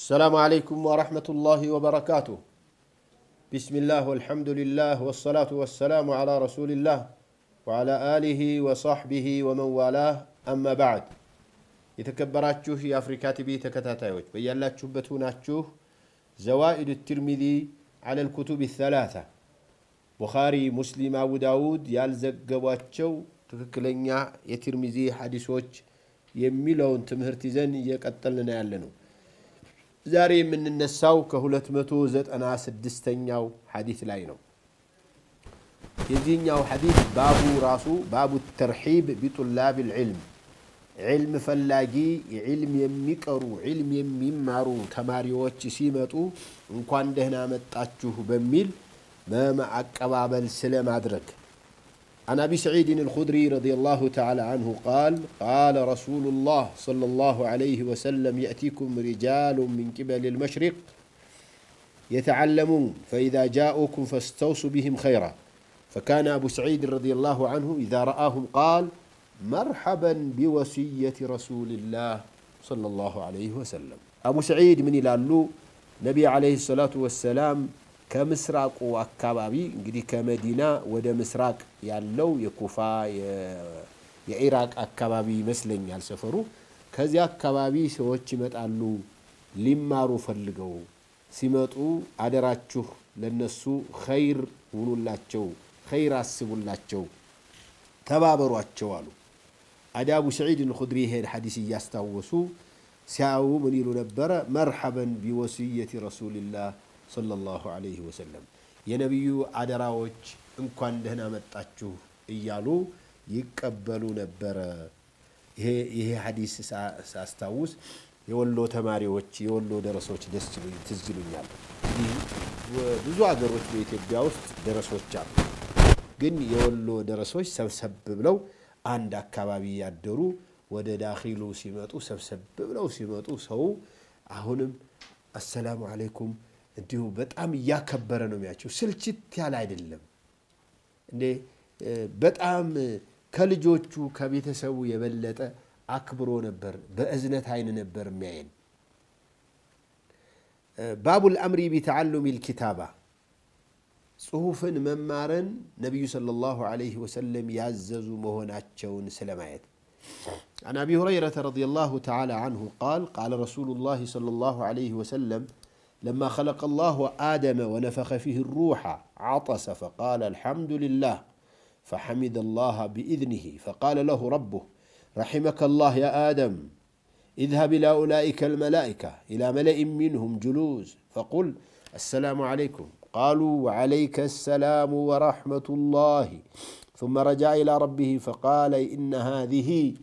السلام عليكم ورحمة الله وبركاته بسم الله والحمد لله والصلاة والسلام على رسول الله وعلى آله وصحبه ومن والاه أما بعد يتكبرات شوه يا أفريكا أفريكات بي بيالات شبتونات شوه زوائد الترمذي على الكتب الثلاثة بخاري مسلم أبو داود يالزق يالزقواتشو تككلنيا يترمذي حديثوش يميلون تمهرتزن يكتلنا يالنو زاري من النساو كهولت متوزت أنا سدستنياو حديث لاينو يزينياو حديث بابو راسو بابو الترحيب بطلاب العلم علم فلاجي علم يميكرو علم يميمارو تماري واتش سيمتو انكوان دهنا متاتشوه بميل ما معك أبابل سلام أدرك عن أبي سعيد الخدري رضي الله تعالى عنه قال قال رسول الله صلى الله عليه وسلم يأتيكم رجال من قبل المشرق يتعلمون فإذا جاءوكم فاستوصوا بهم خيرا فكان أبو سعيد رضي الله عنه إذا رآهم قال مرحبا بوصية رسول الله صلى الله عليه وسلم أبو سعيد من إلى نبي عليه الصلاة والسلام ከምስራቁ አካባቢ እንግዲህ ከመዲና ወደ ምስራቅ ያለው የኩፋ የኢራቅ አካባቢ ይመስለኛል ሰፈሩ። ከዚያ አካባቢ ሰዎች ይመጣሉ ሊማሩ ፈልገው ሲመጡ አደራችሁ ለነሱ ኸይር ውሉላቸው፣ ኸይር አስቡላቸው፣ ተባበሯቸው አሉ። አዲ አቡ ሰዒድ ልኹድሪ ይሄን ሐዲስ እያስታወሱ ሲያዩ ምን ይሉ ነበረ? መርሐበን ቢወስየቲ ረሱልላህ ሰለላሁ አለይህ ወሰለም የነቢዩ አደራዎች እንኳን ደህና መጣችሁ እያሉ ይቀበሉ ነበረ። ይሄ ሀዲስ ሳስታውስ የወሎ ተማሪዎች የወሎ ደረሶች ደስ ትዝ ይሉኛል። ብዙ ሀገሮች በኢትዮጵያ ውስጥ ደረሶች አሉ። ግን የወሎ ደረሶች ሰብሰብ ብለው አንድ አካባቢ ያደሩ ወደ ዳኪሉ ሲመጡ ሰብሰብ ብለው ሲመጡ ሰው አሁንም አሰላሙ አለይኩም እንዲሁ በጣም እያከበረ ነው የሚያቸው። ስልችት ያለ አይደለም። እንዴ በጣም ከልጆቹ ከቤተሰቡ የበለጠ አክብሮ ነበር። በእዝነት አይን ነበር የሚያየን። ባቡል አምሪ ቢተዓሉሚ ልኪታባ ጽሁፍን መማርን ነቢዩ ሰለላሁ ዐለይሂ ወሰለም ያዘዙ መሆናቸውን ስለማየት عن أبي هريرة رضي الله تعالى عنه قال قال رسول الله صلى الله عليه وسلم لما خلق الله آدم ونفخ فيه الروح عطس فقال الحمد لله فحمد الله بإذنه فقال له ربه رحمك الله يا آدم اذهب إلى أولئك الملائكة إلى ملئ منهم جلوس فقل السلام عليكم قالوا وعليك السلام ورحمة الله ثم رجع إلى ربه فقال إن هذه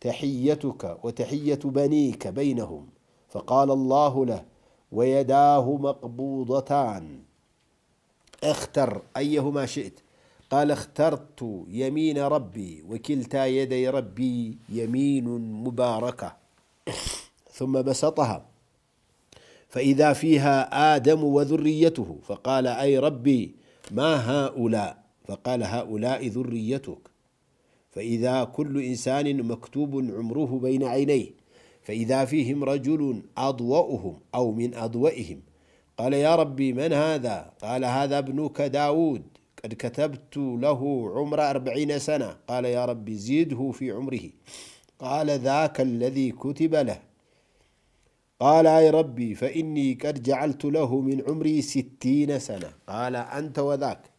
تحيتك وتحية بنيك بينهم فقال الله له ويداه مقبوضتان اختر أيهما شئت قال اخترت يمين ربي وكلتا يدي ربي يمين مباركة ثم بسطها فإذا فيها آدم وذريته فقال أي ربي ما هؤلاء فقال هؤلاء ذريتك فإذا كل إنسان مكتوب عمره بين عينيه فإذا فيهم رجل أضوأهم أو من أضوئهم قال يا ربي من هذا قال هذا ابنك داود قد كتبت له عمر أربعين سنة قال يا ربي زده في عمره قال ذاك الذي كتب له قال أي ربي فإني قد جعلت له من عمري ستين سنة قال أنت وذاك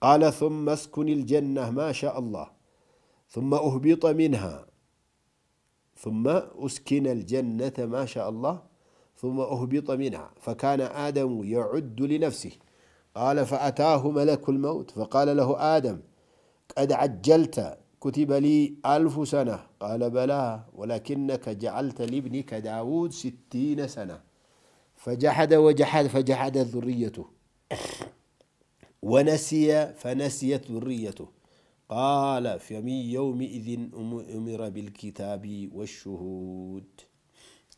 قال ثم اسكن الجنة ما شاء الله ثم أهبط منها ثم أسكن الجنة ما شاء الله ثم أهبط منها فكان آدم يعد لنفسه قال فأتاه ملك الموت فقال له آدم قد عجلت كتب لي ألف سنة قال بلى ولكنك جعلت لابنك داود ستين سنة فجحد وجحد فجحدت ذريته ونسي فنسيت ذريته قال في يومئذ أمر بالكتاب والشهود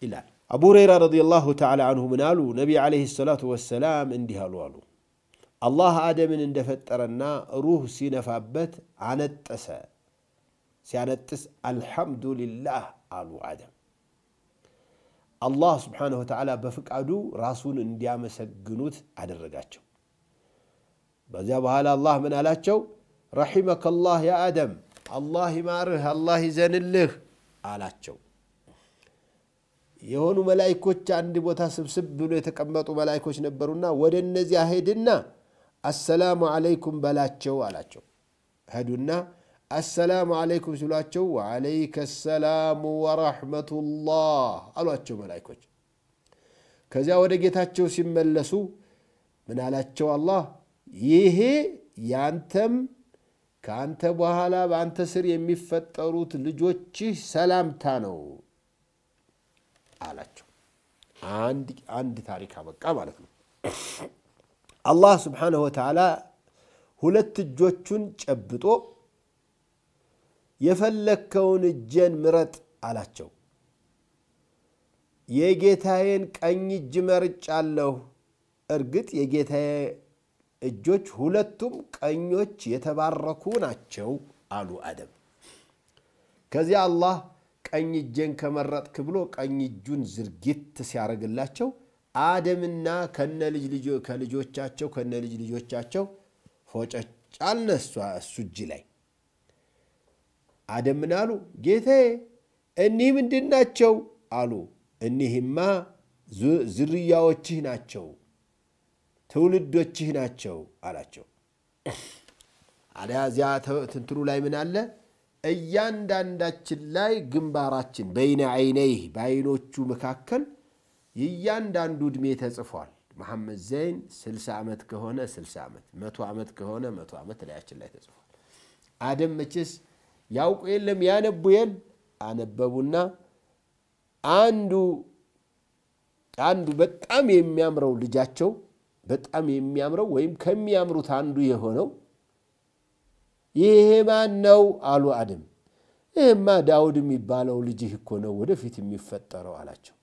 إلى أبو هريرة رضي الله تعالى عنه من قالوا نبي عليه الصلاة والسلام اندها الوالو الله آدم اندفترنا روح سينفابت عن التسا التس الحمد لله قالوا آدم الله سبحانه وتعالى بفك عدو بفقعዱ ራሱን እንዲያመሰግኑት አደረጋቸው በዚያ بزيابها الله من አላቸው ረሒመከ ላህ ያ አደም አላህ ይማርህ አላህ ይዘንልህ አላቸው። የሆኑ መላይኮች አንድ ቦታ ስብስብ ብሎ የተቀመጡ መላይኮች ነበሩና ወደ እነዚያ ሄድና አሰላሙ አለይኩም በላቸው አላቸው። ሄዱና አሰላሙ አለይኩም ሲሏቸው ወአለይከ ሰላሙ ወረሕመቱላህ አሏቸው መላይኮች። ከዚያ ወደ ጌታቸው ሲመለሱ ምን አላቸው? አላህ ይሄ ያንተም ከአንተ በኋላ በአንተ ስር የሚፈጠሩት ልጆችህ ሰላምታ ነው አላቸው። አንድ አንድ ታሪክ አበቃ ማለት ነው። አላህ ስብሓነሁ ወተዓላ ሁለት እጆቹን ጨብጦ የፈለግከውን እጄን ምረጥ አላቸው። የጌታዬን ቀኝ እጅ መርጫለሁ። እርግጥ የጌታዬ እጆች ሁለቱም ቀኞች የተባረኩ ናቸው አሉ አደም። ከዚያ አላህ ቀኝ እጄን ከመረጥክ ብሎ ቀኝ እጁን ዝርጊት ሲያደርግላቸው አደምና ከነ ልጅ ከልጆቻቸው ከነ ልጅ ልጆቻቸው ፎጨጭ አልነሱ እሱ እጅ ላይ አደም ምን አሉ? ጌታዬ እኒህ ምንድን ናቸው አሉ። እኒህማ ዝርያዎችህ ናቸው ትውልዶችህ ናቸው አላቸው። አዲያ እዚያ ትንትኑ ላይ ምን አለ? እያንዳንዳችን ላይ ግንባራችን በይነ አይነይህ በአይኖቹ መካከል የእያንዳንዱ ዕድሜ ተጽፏል። መሐመድ ዘይን 60 ዓመት ከሆነ 60 ዓመት፣ መቶ ዓመት ከሆነ መቶ ዓመት ላያችን ላይ ተጽፏል። አደም መቼስ ያውቁ የለም ያነቡ የል አነበቡና አንዱ አንዱ በጣም የሚያምረው ልጃቸው በጣም የሚያምረው ወይም ከሚያምሩት አንዱ የሆነው ይሄ ማን ነው አሉ አድም። ይህማ ዳውድ የሚባለው ልጅህ እኮ ነው ወደፊት የሚፈጠረው አላቸው።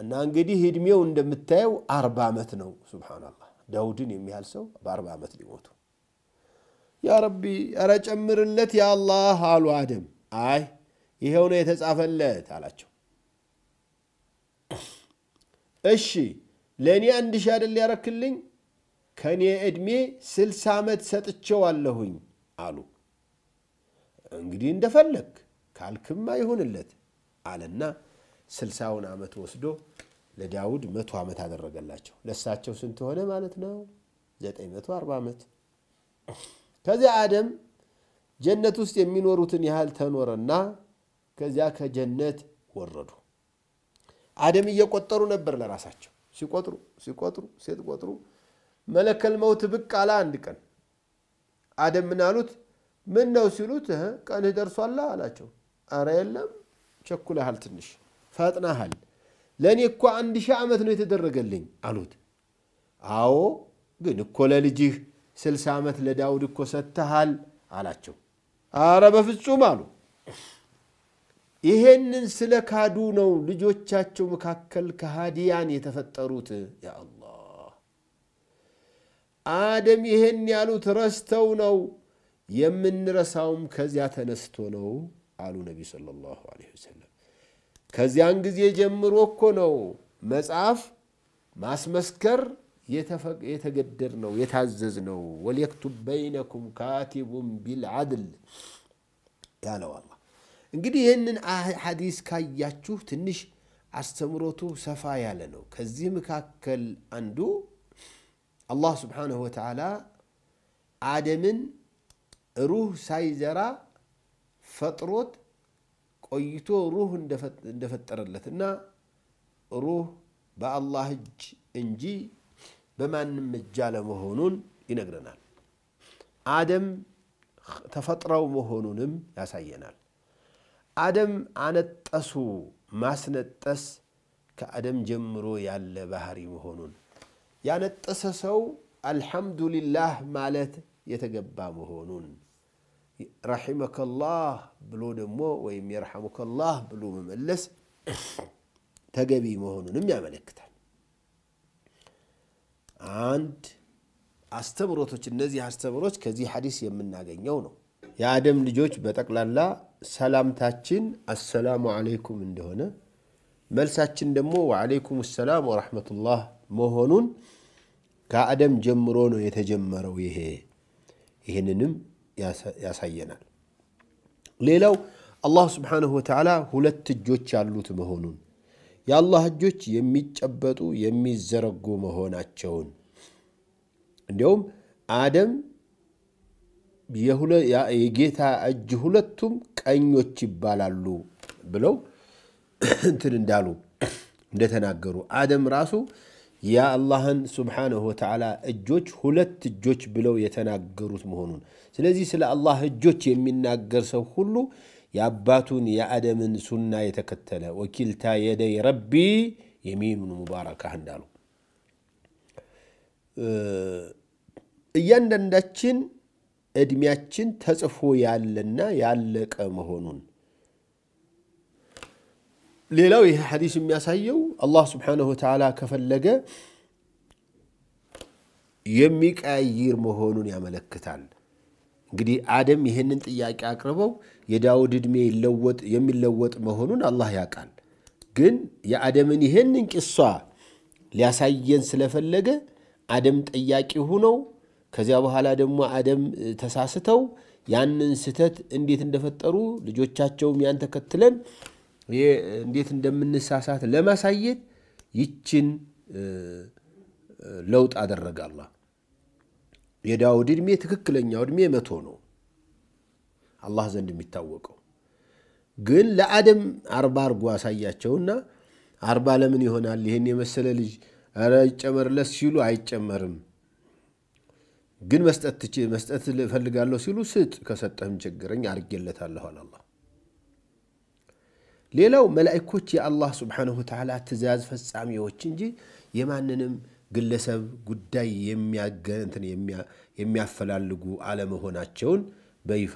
እና እንግዲህ እድሜው እንደምታየው አርባ ዓመት ነው። ሱብሓነላህ ዳውድን የሚያህል ሰው በአርባ ዓመት ሊሞቱ ያ ረቢ ኧረ ጨምርለት ያ አላህ አሉ አደም። አይ ይሄው ነው የተጻፈለት አላቸው። እሺ ለእኔ አንድ ሺህ አደል ያረክልኝ? ከእኔ ዕድሜ ስልሳ ዓመት አለሁኝ አሉ። እንግዲህ እንደፈለግ ካልክማ ይሁንለት አለና ስልሳውን ዓመት ወስዶ ለዳውድ መቶ ዓመት አደረገላቸው። ለእሳቸው ስንት ሆነ ማለት ነው? አርባ ዓመት። ከዚያ አደም ጀነት ውስጥ የሚኖሩትን ያህል ተኖረና ከዚያ ከጀነት ወረዱ። አደም እየቆጠሩ ነበር ለራሳቸው ሲቆጥሩ ሲቆጥሩ ሴት ቆጥሩ መለከል መውት ብቅ አለ አንድ ቀን አደም ምን አሉት? ምን ነው ሲሉት ቀንህ ደርሷላ አላቸው። አረ የለም ቸኩለሃል፣ ትንሽ ፈጥናሃል። ለእኔ እኮ አንድ ሺህ ዓመት ነው የተደረገልኝ አሉት። አዎ ግን እኮ ለልጅህ ስልሳ ዓመት ለዳውድ እኮ ሰጥተሃል አላቸው። አረ በፍጹም አሉ። ይሄንን ስለ ካዱ ነው ልጆቻቸው መካከል ከሃዲያን የተፈጠሩት። ያአላህ አደም ይሄን ያሉት ረስተው ነው፣ የምንረሳውም ከዚያ ተነስቶ ነው አሉ ነቢ ሰለላሁ ዐለይሂ ወሰለም። ከዚያን ጊዜ ጀምሮ እኮ ነው መጽሐፍ ማስመስከር የተገደር ነው የታዘዝ ነው። ወልየክቱብ በይነኩም ካቲቡን ቢልዓድል ያለው አላህ እንግዲህ ይህንን ሐዲስ ካያችሁ ትንሽ አስተምሮቱ ሰፋ ያለ ነው። ከዚህ መካከል አንዱ አላህ ስብሓነሁ ወተዓላ አደምን ሩህ ሳይዘራ ፈጥሮት ቆይቶ ሩህ እንደፈጠረለት እና ሩህ በአላህ እጅ እንጂ በማንም እጅ አለመሆኑን ይነግረናል። አደም ተፈጥረው መሆኑንም ያሳየናል። አደም አነጠሱ ማስነጠስ ከአደም ጀምሮ ያለ ባህሪ መሆኑን ያነጠሰ ሰው አልሐምዱሊላህ ማለት የተገባ መሆኑን ረሒመከላህ ብሎ ደግሞ ወይም የርሐሙከላህ ብሎ መመለስ ተገቢ መሆኑንም ያመለክታል። አንድ አስተምሮቶች እነዚህ አስተምሮች ከዚህ ሐዲስ የምናገኘው ነው። የአደም ልጆች በጠቅላላ ሰላምታችን አሰላሙ አለይኩም እንደሆነ መልሳችን ደግሞ ወአለይኩም ሰላም ወረሕመቱላህ መሆኑን ከአደም ጀምሮ ነው የተጀመረው። ይሄ ይህንንም ያሳየናል። ሌላው አላህ ስብሓነሁ ወተዓላ ሁለት እጆች ያሉት መሆኑን የአላህ እጆች የሚጨበጡ የሚዘረጉ መሆናቸውን እንዲሁም አደም የጌታ እጅ ሁለቱም ቀኞች ይባላሉ ብለው እንትን እንዳሉ እንደተናገሩ አደም ራሱ የአላህን ስብሓነሁ ወተዓላ እጆች ሁለት እጆች ብለው የተናገሩት መሆኑን። ስለዚህ ስለ አላህ እጆች የሚናገር ሰው ሁሉ የአባቱን የአደምን ሱና የተከተለ ወኪልታ የደይ ረቢ የሚኑን ሙባረካ እንዳሉ እያንዳንዳችን ዕድሜያችን ተጽፎ ያለና ያለቀ መሆኑን። ሌላው ይህ ሐዲስ የሚያሳየው አላህ ስብሓነሁ ወተዓላ ከፈለገ የሚቀያይር መሆኑን ያመለክታል። እንግዲህ አደም ይህንን ጥያቄ አቅርበው የዳውድ ዕድሜ የሚለወጥ መሆኑን አላህ ያውቃል። ግን የአደምን ይህንን ቂሷ ሊያሳየን ስለፈለገ አደም ጠያቂ ሁነው ከዚያ በኋላ ደግሞ አደም ተሳስተው ያንን ስህተት እንዴት እንደፈጠሩ ልጆቻቸውም ያን ተከትለን እንዴት እንደምንሳሳት ለማሳየት ይችን ለውጥ አደረገ አላ። የዳውድ ዕድሜ ትክክለኛው ዕድሜ መቶ ነው አላህ ዘንድ የሚታወቀው። ግን ለአደም አርባ አርጎ አሳያቸውና አርባ ለምን ይሆናል ይህን የመሰለ ልጅ ኧረ ይጨመርለት ሲሉ አይጨመርም ግን መስጠት ትች መስጠት እፈልጋለሁ ሲሉ ስጥ፣ ከሰጠህም ችግረኝ አድርጌለታለሁ አለ አላህ። ሌላው መላእኮች የአላህ ስብሓነሁ ወተዓላ ትእዛዝ ፈጻሚዎች እንጂ የማንንም ግለሰብ ጉዳይ የሚያፈላልጉ አለመሆናቸውን በይፋ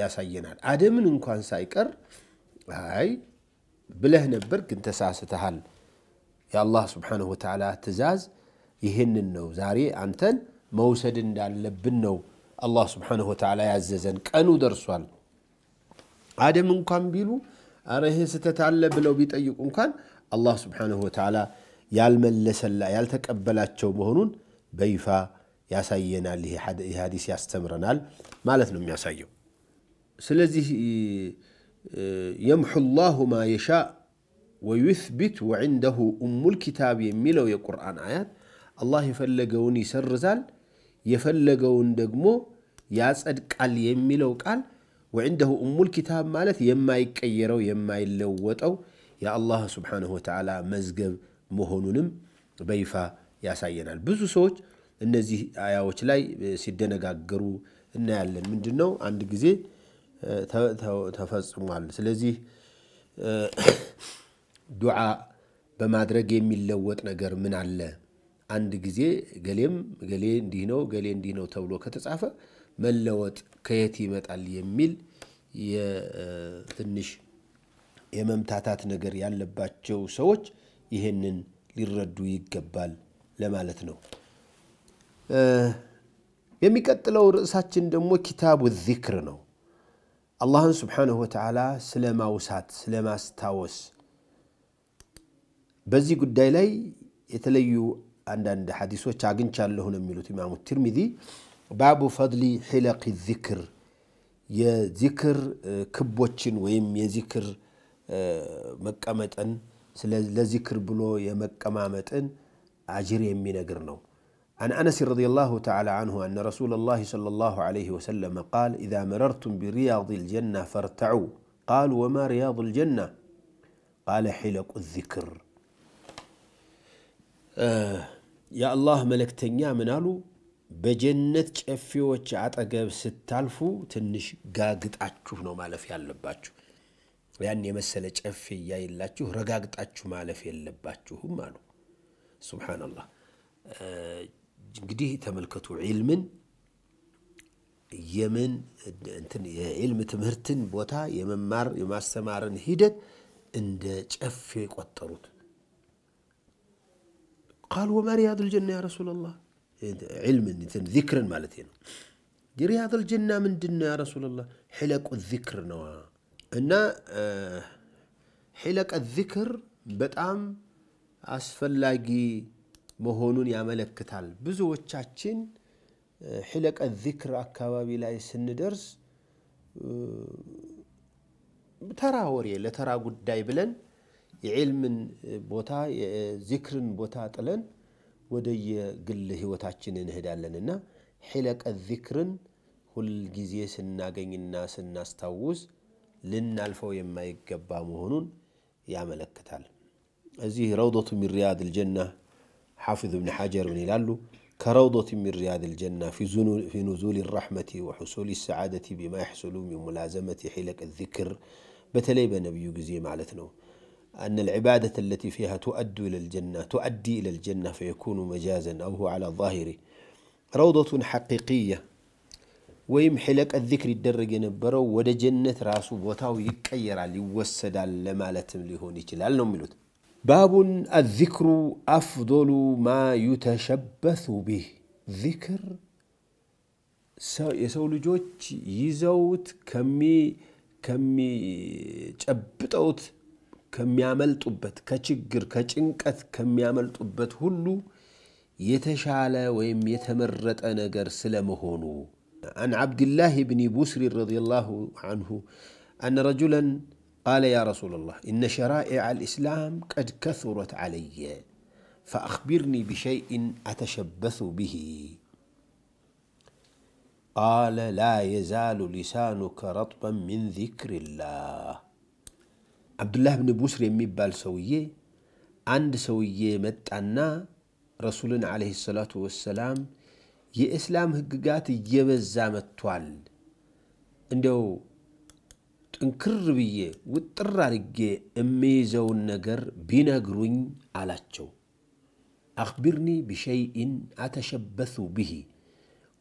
ያሳየናል። አደምን እንኳን ሳይቀር አይ ብለህ ነበር ግን ተሳስተሃል፣ የአላህ ስብሓነሁ ወተዓላ ትእዛዝ ይህንን ነው ዛሬ አንተን መውሰድ እንዳለብን ነው አላህ ስብሓንሁ ወተዓላ ያዘዘን። ቀኑ ደርሷል። አደም እንኳን ቢሉ አረ ይሄ ስህተት አለ ብለው ቢጠይቁ እንኳን አላህ ስብሓንሁ ወተዓላ ያልመለሰላ ያልተቀበላቸው መሆኑን በይፋ ያሳየናል። ይህ ሀዲስ ያስተምረናል ማለት ነው የሚያሳየው። ስለዚህ የምሑ ላሁ ማ የሻእ ወዩትቢት ወዕንደሁ ኡሙል ኪታብ የሚለው የቁርአን አያት አላህ የፈለገውን ይሰርዛል የፈለገውን ደግሞ ያጸድቃል የሚለው ቃል ወዕንደሁ እሙል ኪታብ ማለት የማይቀየረው የማይለወጠው የአላህ ስብሓነሁ ወተዓላ መዝገብ መሆኑንም በይፋ ያሳየናል። ብዙ ሰዎች እነዚህ አያዎች ላይ ሲደነጋገሩ እናያለን። ምንድን ነው አንድ ጊዜ ተፈጽሟል። ስለዚህ ዱዓ በማድረግ የሚለወጥ ነገር ምን አለ? አንድ ጊዜ ገሌም ገሌ እንዲህ ነው ገሌ እንዲህ ነው ተብሎ ከተጻፈ መለወጥ ከየት ይመጣል የሚል የትንሽ የመምታታት ነገር ያለባቸው ሰዎች ይህንን ሊረዱ ይገባል ለማለት ነው። የሚቀጥለው ርዕሳችን ደግሞ ኪታቡ ዚክር ነው። አላህን ስብሓነሁ ወተዓላ ስለ ማውሳት፣ ስለ ማስታወስ በዚህ ጉዳይ ላይ የተለዩ አንዳንድ ሐዲሶች አግኝቻለሁ ነው የሚሉት ኢማሙ ትርሚዚ ባቡ ፈድሊ ሒለቂ ዚክር የዚክር ክቦችን ወይም የዚክር መቀመጥን ለዚክር ብሎ የመቀማመጥን አጅር የሚነግር ነው عن أنس رضي الله تعالى عنه أن رسول الله صلى الله عليه وسلم قال إذا مررتم برياض الجنة فارتعوا قالوا وما رياض الجنة قال حلق الذكر آه የአላህ መልእክተኛ ምን አሉ? በጀነት ጨፌዎች አጠገብ ስታልፉ ትንሽ ጋግጣችሁ ነው ማለፍ ያለባችሁ። ያን የመሰለ ጨፌ እያየላችሁ ረጋግጣችሁ ማለፍ የለባችሁም አሉ። ሱብሓነላህ። እንግዲህ ተመልከቱ ዒልምን የምን የዒልም ትምህርትን ቦታ የመማር የማስተማርን ሂደት እንደ ጨፌ የቆጠሩት ቃሉ ወማ ሪያዱል ጀና ያ ረሱላላህ ዕልምን ዚክርን ማለት ነው። ሪያዱል ጀና ምንድን ነው ያ ረሱላላህ? ሒለቁ ዚክር ነዋ እና ሒለቀ ዚክር በጣም አስፈላጊ መሆኑን ያመለክታል። ብዙዎቻችን ሒለቀ ዚክር አካባቢ ላይ ስንደርስ ተራ ወሬ ለተራ ጉዳይ ብለን علم بوتا ذكر بوتا تلن ودي قل هو تاچن انهدا لننا حلك الذكر هو الجزيس سناقين الناس الناس تاووز لن الفو يما يقبا مهنون يعمل كتال ازيه روضة من رياض الجنة حافظ بن حجر بن لالو كروضة من رياض الجنة في, في نزول الرحمة وحصول السعادة بما يحصل من ملازمة حلك الذكر بتلي بنبي جزيه معلتنو نو أن العبادة التي فيها تؤدي إلى الجنة تؤدي إلى الجنة فيكون مجازا أو هو على الظاهر روضة حقيقية ويمحي لك الذكر الدرج نبرو ود جنة راسو بوتاو يكير على يوسد على لمالة ليهون يجلال نملوت باب الذكر أفضل ما يتشبث به ذكر يسول جوج يزوت كمي كمي تشبتوت طبت ጡበት ከችግር كم ከሚያመል ጡበት ሁሉ የተሻለ ወይም የተመረጠ ነገር ስለመሆኑ عن عبد الله بن بسر رضي الله عنه أن رجلا قال يا رسول الله إن شرائع الإسلام قد كثرت علي فأخبرني بشيء أتشبث به قال لا يزال لسانك رطبا من ذكر الله አብዱላህ ብን ቡስር የሚባል ሰውዬ አንድ ሰውዬ መጣና ረሱልን ዓለይሂ ሰላቱ ወሰላም የእስላም ህግጋት እየበዛ መጥቷል፣ እንዲያው ጥንክር ብዬ ውጥር አድርጌ የሚይዘውን ነገር ቢነግሩኝ አላቸው። አክቢርኒ ቢሸይኢን አተሸበሱ ብሂ፣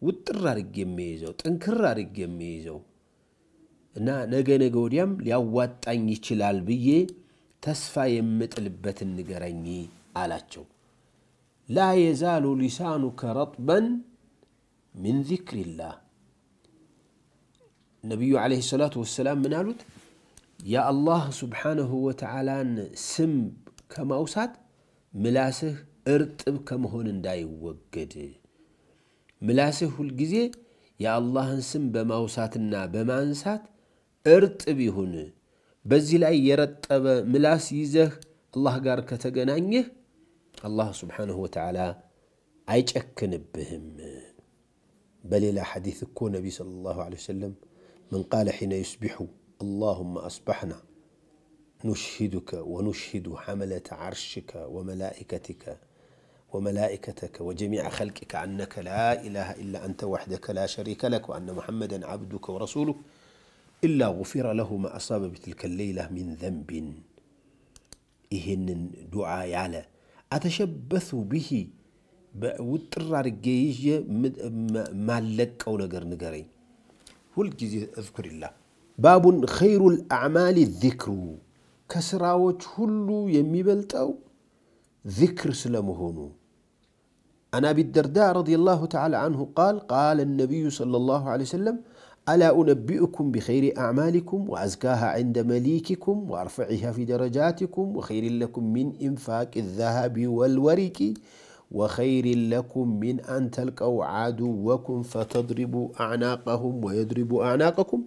ውጥር አድርጌ የሚይዘው ጥንክር አድርጌ የሚይዘው እና ነገ ነገ ወዲያም ሊያዋጣኝ ይችላል ብዬ ተስፋ የምጥልበትን ንገረኝ አላቸው። ላ የዛሉ ሊሳኑከ ረጥበን ምን ዚክሪላህ። ነቢዩ ዓለይሂ ሰላቱ ወሰላም ምን አሉት? የአላህ ስብሓነሁ ወተዓላን ስም ከማውሳት ምላስህ እርጥብ ከመሆን እንዳይወገድ ምላስህ ሁልጊዜ የአላህን ስም በማውሳትና በማንሳት ارتب يهون بزيل اي يرتب ملاس يزه الله غار كتغنانيه الله سبحانه وتعالى ايجأكن بهم بل الى حديث كو نبي صلى الله عليه وسلم من قال حين يصبح اللهم اصبحنا نشهدك ونشهد حملة عرشك وملائكتك وملائكتك وجميع خلقك انك لا اله الا انت وحدك لا شريك لك وان محمدا عبدك ورسولك إلا غفر له ما أصاب بتلك الليلة من ذنب إهن دعاء يعلى أتشبث به وطر رجيج ما لك أو نجر نجري ሁልጊዜ እዝኩሪላ ባቡን ኸይሩል አዕማሊ ዚክሩ ከስራዎች ሁሉ የሚበልጠው ذكر سلمهونو أنا بالدرداء رضي الله تعالى عنه قال قال النبي صلى الله عليه وسلم ألا أنبئكم بخير أعمالكم وأزكاها عند مليككم وأرفعها في درجاتكم وخير لكم من إنفاق الذهب والورق وخير لكم من أن تلقوا عدوكم فتضربوا أعناقهم ويضربوا أعناقكم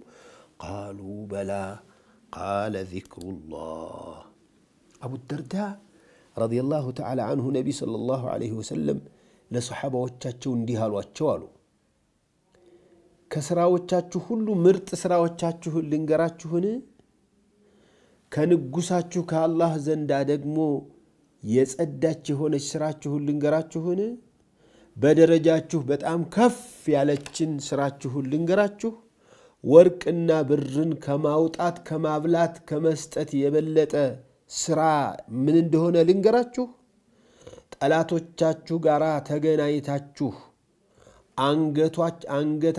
قالوا بلى قال ذكر الله أبو الدرداء رضي الله تعالى عنه نبي صلى الله عليه وسلم لصحابة وچاچون ديها الوچوالو ከስራዎቻችሁ ሁሉ ምርጥ ስራዎቻችሁ ልንገራችሁን? ከንጉሳችሁ ከአላህ ዘንዳ ደግሞ የጸዳች የሆነች ስራችሁን ልንገራችሁን? በደረጃችሁ በጣም ከፍ ያለችን ስራችሁን ልንገራችሁ? ወርቅና ብርን ከማውጣት ከማብላት፣ ከመስጠት የበለጠ ስራ ምን እንደሆነ ልንገራችሁ? ጠላቶቻችሁ ጋር ተገናኝታችሁ አንገት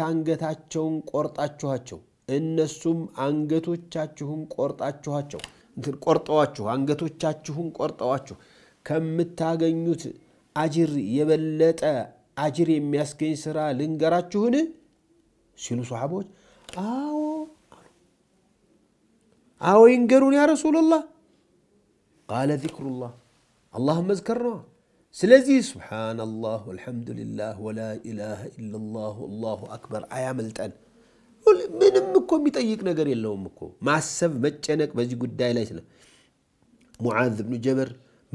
አንገታቸውን ቆርጣችኋቸው እነሱም አንገቶቻችሁን ቆርጣችኋቸው ቆርጠዋችሁ አንገቶቻችሁን ቆርጠዋችሁ ከምታገኙት አጅር የበለጠ አጅር የሚያስገኝ ስራ ልንገራችሁን ሲሉ ሰሓቦች አዎ አዎ ይንገሩን ያ ረሱሉላህ ቃለ ዚክሩላህ አላህ መዝከር ነዋ سلزي سبحان الله والحمد لله ولا إله إلا الله الله أكبر عاملت أيا ملتان من مكو ميتايق نغر يلو مكو ما السب مجنك بزي قد معاذ بن جبر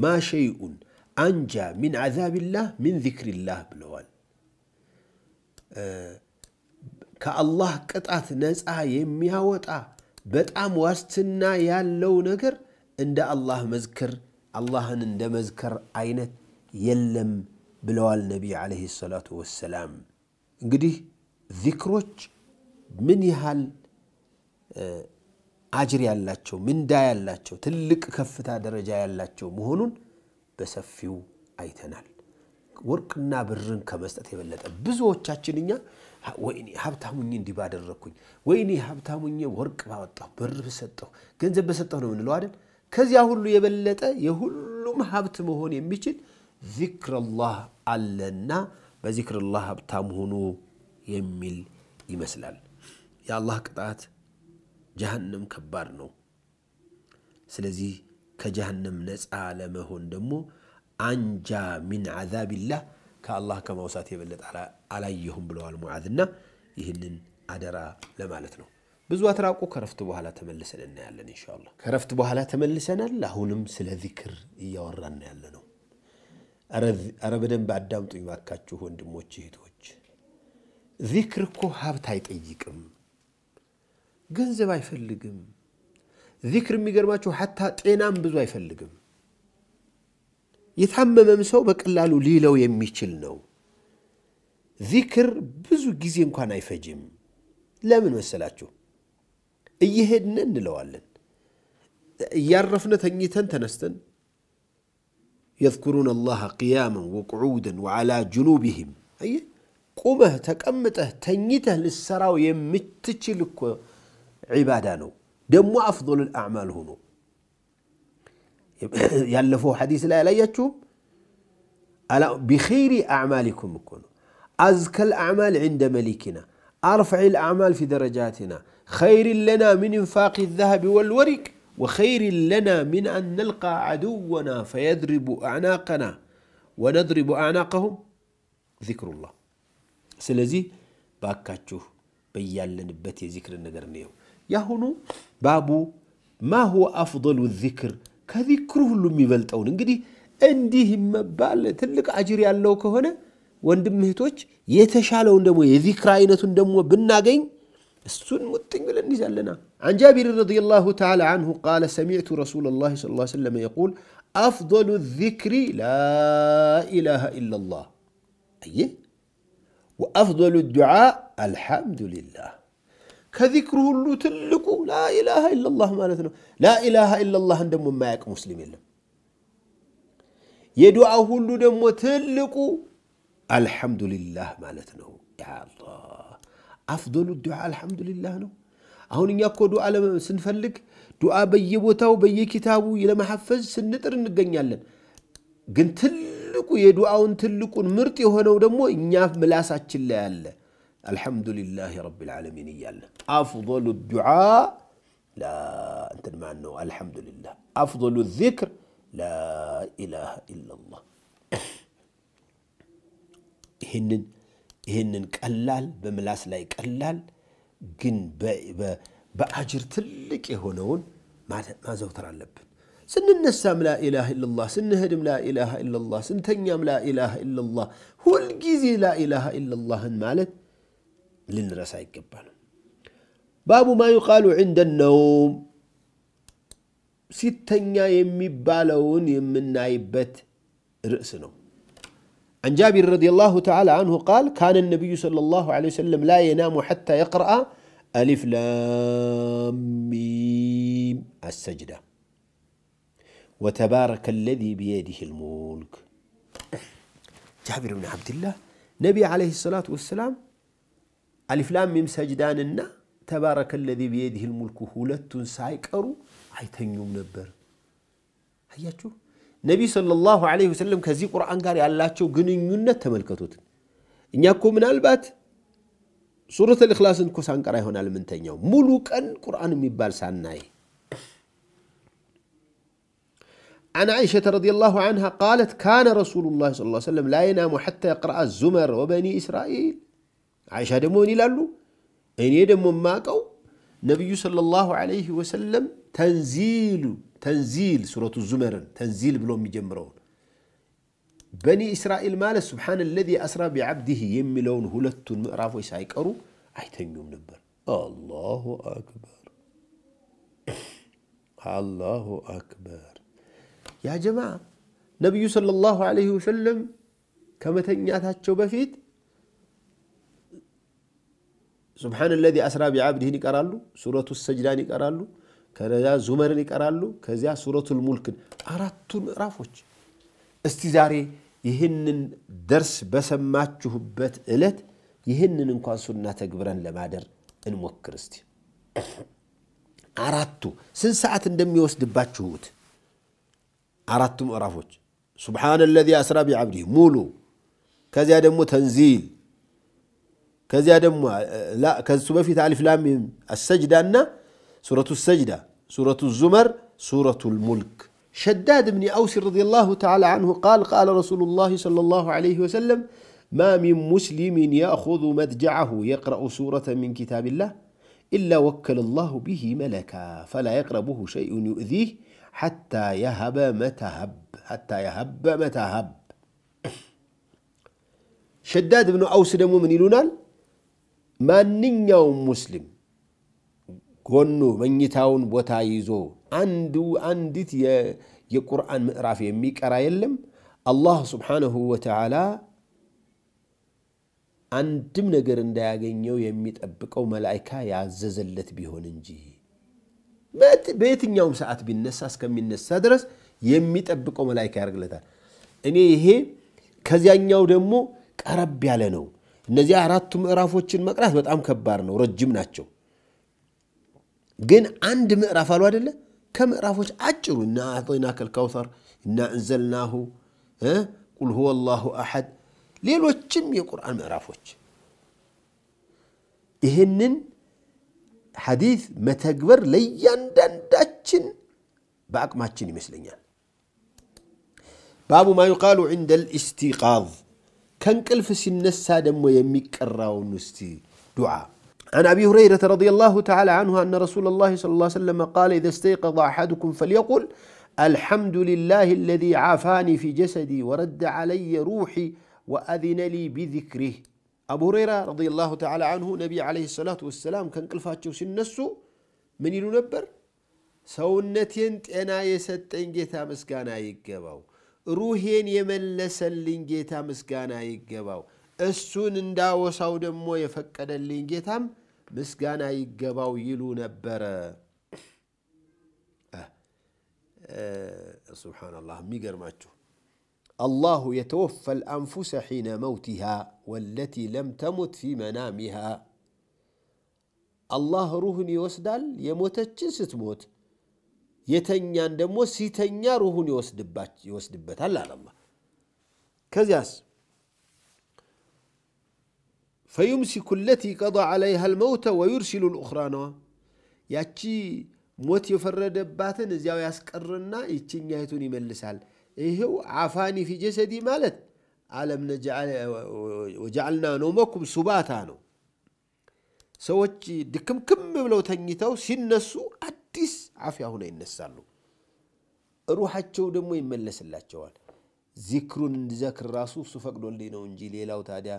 ما شيء أنجى من عذاب الله من ذكر الله بلوال أه كالله كتات نزعى يمياوتا بتعم واستنا يالو نغر عند الله مذكر الله عند مذكر عينت የለም ብለዋል ነቢይ ዓለይሂ ሰላቱ ወሰላም። እንግዲህ ዚክሮች ምን ያህል አጅር ያላቸው ምንዳ ያላቸው ትልቅ ከፍታ ደረጃ ያላቸው መሆኑን በሰፊው አይተናል። ወርቅና ብርን ከመስጠት የበለጠ ብዙዎቻችን እኛ ወይኔ ሀብታሙኝ እንዲህ ባደረግኩኝ፣ ወይኔ ሀብታሙኝ ወርቅ ባወጣሁ፣ ብር በሰጠሁ፣ ገንዘብ በሰጠሁ ነው የምንለው አይደል? ከዚያ ሁሉ የበለጠ የሁሉም ሀብት መሆን የሚችል ذكر الله علنا بذكر الله بتامهنو يميل يمسلال يا الله قطعت جهنم كبارنو سلزي كجهنم نسعى لمهون دمو أنجا من عذاب الله كالله كما وسات يبلد على عليهم بلو المعاذنا يهنن أدرا لما لتنو بزوا تراقو كرفت بوهلا تملسنا لنا إن شاء الله كرفت بوهلا تملسنا لهنم ذكر يورنا لنو አረ በደንብ አዳምጡኝ ባካችሁ ወንድሞች እህቶች፣ ዚክር እኮ ሀብት አይጠይቅም፣ ገንዘብ አይፈልግም። ዚክር የሚገርማችሁ ሀታ ጤናም ብዙ አይፈልግም። የታመመም ሰው በቀላሉ ሊለው የሚችል ነው። ዚክር ብዙ ጊዜ እንኳን አይፈጅም። ለምን መሰላችሁ? እየሄድን እንለዋለን። እያረፍነ ተኝተን ተነስተን يذكرون الله قياما وقعودا وعلى جنوبهم أي قمه تكمته تنيته للسراو يمتشلك عبادانو دمو أفضل الأعمال هنا يلفوا حديث لا يليتشم ألا بخير أعمالكم كنوا أزكى الأعمال عند ملكنا أرفع الأعمال في درجاتنا خير لنا من إنفاق الذهب والورق وخير لنا من أن نلقى عدونا فيضرب أعناقنا ونضرب أعناقهم ذكر الله سلزي باكاتشو بيالن بتي ذكر النجر نيو يهونو بابو ما هو أفضل الذكر كذكره لمي بلتون انجدي እንዲህ بال ትልቅ አጅር ያለው ከሆነ ወንድም እህቶች يتشالون ደግሞ የዚክር አይነቱን ደግሞ ብናገኝ السن متنج النزال لنا عن جابر رضي الله تعالى عنه قال سمعت رسول الله صلى الله عليه وسلم يقول أفضل الذكر لا إله إلا الله أي وأفضل الدعاء الحمد لله كذكره اللو تلقو لا إله إلا الله ما مالتنا لا إله إلا الله عندما ما يك مسلم إلا يدعاه اللو دم تلقو الحمد لله ما مالتنا يا الله أفضل الدعاء الحمد لله نو أهون يكو دعاء لما سنفلك دعاء بي بوتاو بي كتابو يلا محفز سنتر نقنيا لن قن تلكو يدعاء ون تلكو مرتي هنا ودمو إنياف ملاسة جلال الحمد لله رب العالمين يلا أفضل الدعاء لا أنت المعنو الحمد لله أفضل الذكر لا إله إلا الله هنن ይህንን ቀላል በምላስ ላይ ቀላል ግን በአጅር ትልቅ የሆነውን ማዘውተር አለብን። ስንነሳም ላኢላሃ ኢለላህ፣ ስንሄድም ላኢላሃ ኢለላህ፣ ስንተኛም ላኢላሃ ኢለላህ፣ ሁልጊዜ ላኢላሃ ኢለላህን ማለት ልንረሳ አይገባንም። ባቡ ማ ዩቃሉ ዒንደ ነውም ሲተኛ የሚባለውን የምናይበት ርዕስ ነው። عن جابر رضي الله تعالى عنه قال كان النبي صلى الله عليه وسلم لا ينام حتى يقرأ ألف لام ميم السجدة وتبارك الذي بيده الملك جابر بن عبد الله نبي عليه الصلاة والسلام ألف لام ميم النا تبارك الذي بيده الملك ሁለቱን ሳይቀሩ አይተኙም ነበር አያችሁ نبي صلى الله عليه وسلم كذي قرآن قال الله شو جنون جنيننا تملكتوت إني إنكم من البات سورة الإخلاص إن كوسان سانكرا هنا لمن المنتين ملوك أن قرآن مبال سناي عن عائشة رضي الله عنها قالت كان رسول الله صلى الله عليه وسلم لا ينام حتى يقرأ الزمر وبني إسرائيل عائشة دموني لالو إني دم ماكو نبي صلى الله عليه وسلم تنزيل تنزيل سورة الزمر تنزيل بلوم مجمرون بني إسرائيل مال سبحان الذي أسرى بعبده يملون هلت المعراف ويسعي كارو أي تنجم نبر الله أكبر الله أكبر يا جماعة نبي صلى الله عليه وسلم كما تنجات هاتشو بفيت سبحان الذي أسرى بعبده نكرالو سورة السجدان نكرالو كذا زمرني كرالو كذا سورة الملك أرادتون رافوش استزاري يهنن درس بسمعته بات إلت يهنن إن كان سنة تكبرن لما در الموكر استي أرادتو سن ساعة دمي وسدبات شهوت أرادتم رافوش سبحان الذي أسرى بعبده مولو كذا دمو تنزيل كذا دمو لا كذا في تعليف لام السجدة أنه سورة السجدة سورة الزمر سورة الملك شداد بن أوس رضي الله تعالى عنه قال قال رسول الله صلى الله عليه وسلم ما من مسلم يأخذ مدجعه يقرأ سورة من كتاب الله إلا وكل الله به ملكا فلا يقربه شيء يؤذيه حتى يهب متهب حتى يهب متهب شداد بن أوس دمو من يلونال يوم مسلم ጎኑ መኝታውን ቦታ ይዞ አንዱ አንዲት የቁርአን ምዕራፍ የሚቀራ የለም። አላህ ስብሓነሁ ወተዓላ አንድም ነገር እንዳያገኘው የሚጠብቀው መላይካ ያዘዘለት ቢሆን እንጂ በየትኛውም ሰዓት ቢነሳ እስከሚነሳ ድረስ የሚጠብቀው መላይካ ያደርግለታል። እኔ ይሄ ከዚያኛው ደግሞ ቀረብ ያለ ነው። እነዚህ አራቱ ምዕራፎችን መቅራት በጣም ከባድ ነው፣ ረጅም ናቸው። ግን አንድ ምዕራፍ አሉ አደለ? ከምዕራፎች አጭሩ እና አዕጠይናከ አልከውሰር እና እንዘልናሁ ቁል ሁወ ላሁ አሐድ ሌሎችም የቁርአን ምዕራፎች ይህንን ሐዲስ መተግበር ለእያንዳንዳችን በአቅማችን ይመስለኛል። ባቡ ማ ዩቃሉ ዕንደ ልእስቲቃዝ ከእንቅልፍ ሲነሳ ደግሞ የሚቀራውን ውስቲ ዱዓ عن أبي هريرة رضي الله تعالى عنه أن رسول الله صلى الله عليه وسلم قال إذا استيقظ أحدكم فليقل الحمد لله الذي عافاني في جسدي ورد علي روحي وأذن لي بذكره أبو هريرة رضي الله تعالى عنه نبي عليه الصلاة والسلام كان فاتشو سنسو من يلو نبر ሰውነቴን ጤና የሰጠኝ ጌታ ምስጋና ይገባው። ሩሄን የመለሰልኝ ጌታ السون ይገባው። እሱን እንዳወሳው ደግሞ የፈቀደልኝ ጌታም ምስጋና ይገባው ይሉ ነበረ። ሱብሓነላህ የሚገርማችሁ አላሁ የተወፋ ልአንፉሰ ሒነ መውቲሃ ወለቲ ለም ተሙት ፊ መናሚሃ አላህ ሩህን ይወስዳል የሞተችን ስትሞት የተኛን ደግሞ ሲተኛ ሩህን ይወስድበታል አለ ከዚያስ ፈዩምሲኩ ለቲ ቀዳ ዓለይሃ ልመውተ ወዩርሲሉ ልኡኽራ ነዋ። ያቺ ሞት የፈረደባትን እዚያው ያስቀርና ይችኛይቱን ይመልሳል። ይሄው አፋኒ ፊ ጀሰዲ ማለት አለም ወጀዓልና ነውመኩም ሱባታ ነው። ሰዎች ድክምክም ብለው ተኝተው ሲነሱ አዲስ አፍያ ሁነው ይነሳሉ። ሩሓቸው ደግሞ ይመለስላቸዋል። ዚክሩን እንድዘክር ራሱ እሱ ፈቅዶልኝ ነው እንጂ ሌላው ታዲያ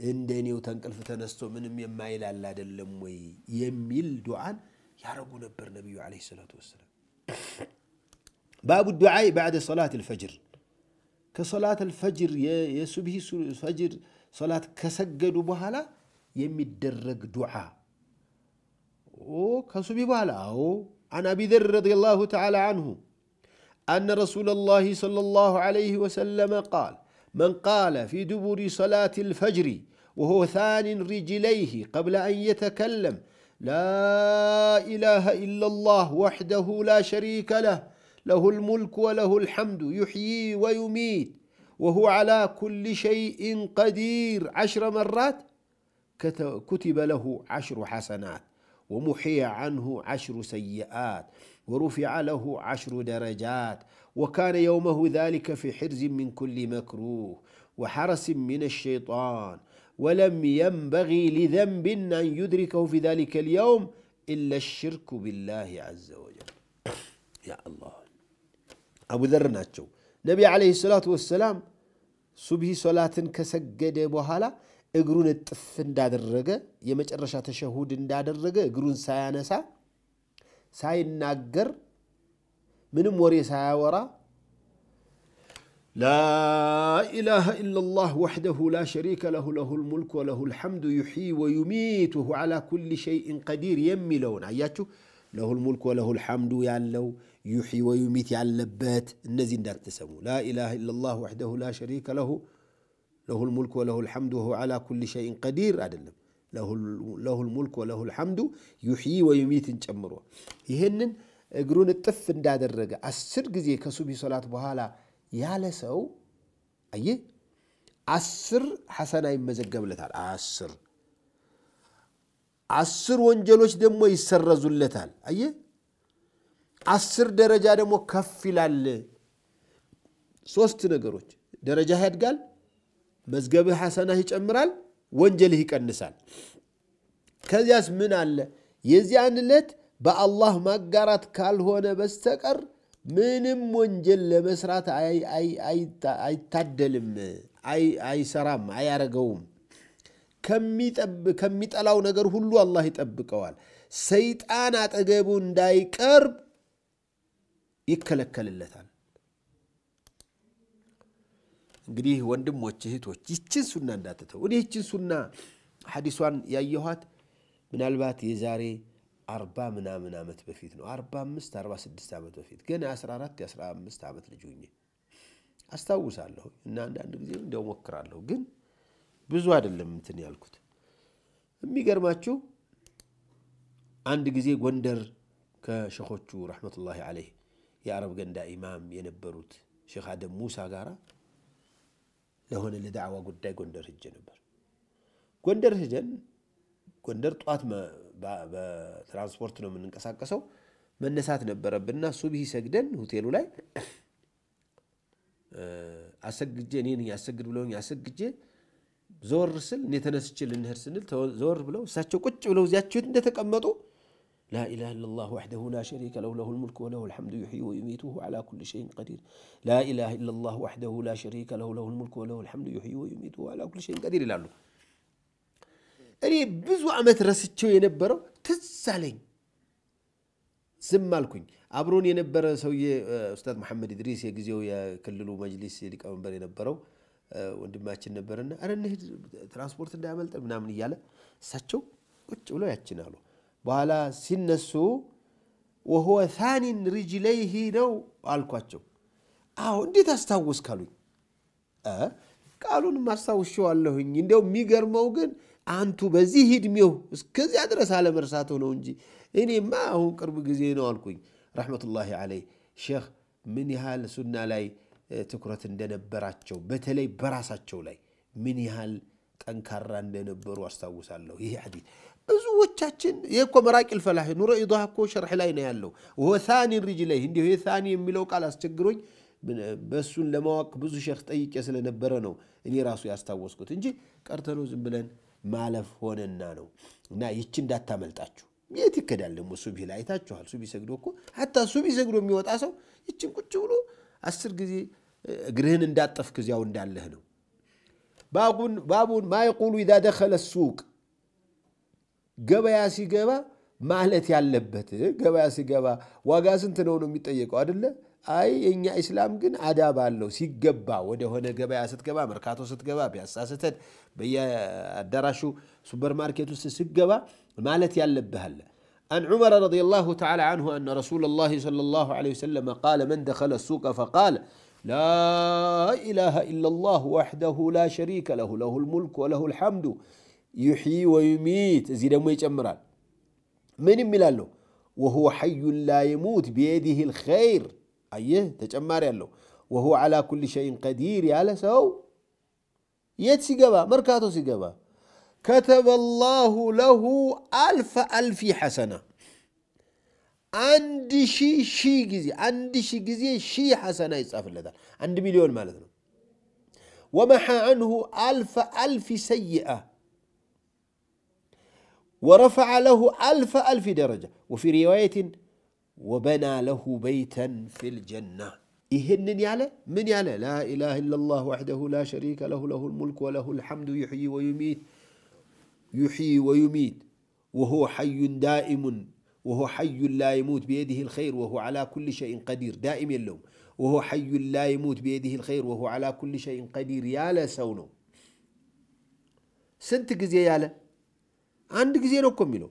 إندني وتنقلف تنستو من مي ما إلى الله دلهم وي يميل دعاء يا رجل نبر نبيه عليه الصلاة والسلام باب الدعاء بعد صلاة الفجر كصلاة الفجر يا يا الفجر صلاة كسجد بهلا يمي الدرج دعاء أو كسبه بهلا أو عن أبي ذر رضي الله تعالى عنه أن رسول الله صلى الله عليه وسلم قال من قال في دبر صلاة الفجر وهو ثان رجليه قبل أن يتكلم لا إله إلا الله وحده لا شريك له له الملك وله الحمد يحيي ويميت وهو على كل شيء قدير عشر مرات كتب له عشر حسنات ومحي عنه عشر سيئات ورفع له عشر درجات وكان يومه ذلك في حرز من كل مكروه وحرس من الشيطان ولم ينبغي لذنب أن يدركه في ذلك اليوم إلا الشرك بالله عز وجل يا الله أبو ذر ناتشو ነቢ ዓለይሂ ሰላቱ ወሰላም ሱብሂ ሶላትን ከሰገደ በኋላ እግሩን እጥፍ እንዳደረገ የመጨረሻ ተሸሁድ እንዳደረገ እግሩን ሳያነሳ ሳይናገር ምንም ወሬ ورا لا إله إلا الله وحده لا شريك له له الملك وله الحمد يحيي ويميت وهو على كل شيء قدير يمي لون أياتو له الملك وله الحمد يعلو يحيي ويميت يعلبات النزين دار تسمو لا إله إلا الله وحده لا شريك له له الملك وله الحمد وهو على كل شيء قدير أدلم له له الملك وله الحمد يحيي ويميت نجمروا يهنن እግሩን እጥፍ እንዳደረገ አስር ጊዜ ከሱቢ ሶላት በኋላ ያለ ሰው አየ አስር ሐሰና ይመዘገብለታል። አስር አስር ወንጀሎች ደግሞ ይሰረዙለታል። አየ አስር ደረጃ ደግሞ ከፍ ይላል። ሶስት ነገሮች ደረጃ ያድጋል፣ መዝገብህ ሐሰናህ ይጨምራል፣ ወንጀልህ ይቀንሳል። ከዚያስ ምን አለ የዚያን ዕለት በአላህ ማጋራት ካልሆነ በስተቀር ምንም ወንጀል ለመስራት አይታደልም፣ አይሰራም፣ አያረገውም። ከሚጠላው ነገር ሁሉ አላህ ይጠብቀዋል። ሰይጣን አጠገቡ እንዳይቀርብ ይከለከልለታል። እንግዲህ ወንድሞች እህቶች፣ ይችን ሱና እንዳትተው። እኔ ይችን ሱና ሐዲሷን ያየኋት ምናልባት የዛሬ አርባ ምናምን ዓመት በፊት ነው። አርባ አምስት አርባ ስድስት ዓመት በፊት ገና የአስራ አራት የአስራ አምስት ዓመት ልጅ ሁኜ አስታውሳለሁ እና አንዳንድ ጊዜ እንደው ሞክራለሁ፣ ግን ብዙ አይደለም እንትን ያልኩት። የሚገርማችሁ አንድ ጊዜ ጎንደር ከሸኾቹ ረሕመቱላሂ ዓለይህ የአረብ ገንዳ ኢማም የነበሩት ሼክ አደም ሙሳ ጋር ለሆነ ለዳዕዋ ጉዳይ ጎንደር ሂጄ ነበር። ጎንደር ሂደን ጎንደር ጠዋት በትራንስፖርት ነው የምንንቀሳቀሰው። መነሳት ነበረብንና ሱብሂ ሰግደን ሆቴሉ ላይ አሰግጄ እኔ ያሰግድ ብለውኝ አሰግጄ ዞር ስል እኔ ተነስቼ ልንሄድ ስንል ዞር ብለው እሳቸው ቁጭ ብለው እዚያቸው የት እንደተቀመጡ لا إله إلا الله وحده لا شريك له له الملك وله الحمد يحيي ويميت وهو على كل شيء قدير لا إله إلا الله وحده لا شريك له له الملك وله الحمد يحيي ويميت وهو على كل شيء قدير لا እኔ ብዙ ዓመት ረስቸው የነበረው ትዝ አለኝ። ዝም አልኩኝ። አብሮን የነበረ ሰውዬ ኡስታዝ መሐመድ ድሪስ የጊዜው የክልሉ መጅሊስ ሊቀመንበር የነበረው ወንድማችን ነበርና ኧረ እንሂድ ትራንስፖርት እንዳያመልጥ ምናምን እያለ እሳቸው ቁጭ ብለው ያችን አሉ። በኋላ ሲነሱ ወሆወ ታኒን ሪጅለይሂ ነው አልኳቸው። አዎ እንዴት አስታውስ ካሉኝ ቃሉን ማስታውሻዋለሁኝ። እንዲያው የሚገርመው ግን አንቱ በዚህ ዕድሜው እስከዚያ ድረስ አለመርሳት ነው እንጂ እኔማ አሁን ቅርብ ጊዜ ነው አልኩኝ። ረሕመቱላሂ ዓለይ ሼኽ ምን ያህል ሱና ላይ ትኩረት እንደነበራቸው በተለይ በራሳቸው ላይ ምን ያህል ጠንካራ እንደነበሩ አስታውሳለሁ። ይህ ሐዲስ ብዙዎቻችን ይህ እኮ መራቂል ፈላሒ ኑሮ ኢድሃ እኮ ሸርሕ ላይ ነው ያለው። ወሳኒ ሪጅለይህ እንዲሁ ይህ የሚለው ቃል አስቸግሮኝ በእሱን ለማወቅ ብዙ ሸክ ጠይቄ ስለነበረ ነው እኔ ራሱ ያስታወስኩት እንጂ ቀርተሎ ዝም ብለን ማለፍ ሆነና ነው። እና ይቺ እንዳታመልጣችሁ። የት ይከዳል ደግሞ? ሱቢ ላይ አይታችኋል። ሱቢ ሰግዶ እኮ ሀታ ሱቢ ሰግዶ የሚወጣ ሰው ይችን ቁጭ ብሎ አስር ጊዜ እግርህን እንዳጠፍክ እዚያው እንዳለህ ነው። ባቡን ማ የቁሉ ኢዛ ደኸለ ሱቅ ገበያ ሲገባ ማለት ያለበት ገበያ ሲገባ ዋጋ ስንት ነው ነው የሚጠየቀው አደለ أي አይ የእኛ ኢስላም وده አዳብ አለው። أسد جبا مركاتو ስትገባ፣ جبا ስትገባ፣ ፒያሳ بيا الدراشو سوبر ماركتو ውስጥ جبا مالت ያለብህ هلا عن عمر رضي الله تعالى عنه أن رسول الله صلى الله عليه وسلم قال من دخل السوق فقال لا إله إلا الله وحده لا شريك له له الملك وله الحمد يحيي ويميت زيد ميت يجمرال من يملال وهو حي لا يموت بيده الخير أيه تجمعري له وهو على كل شيء قدير يا لسو يتسيقبا مركاتو سيقبا كتب الله له ألف ألف حسنة عندي شي شي جزي عندي شي جزي شي حسنة يصاف اللذة عند مليون مالذة ومحى عنه ألف ألف سيئة ورفع له ألف ألف درجة وفي رواية وبنى له بيتا في الجنة إهنن ياله من ياله لا إله إلا الله وحده لا شريك له له الملك وله الحمد يحيي ويميت يحيي ويميت وهو حي دائم وهو حي لا يموت بيده الخير وهو على كل شيء قدير دائم اللوم وهو حي لا يموت بيده الخير وهو على كل شيء قدير يا له سونو سنتك جزية يا له عند جزية لكم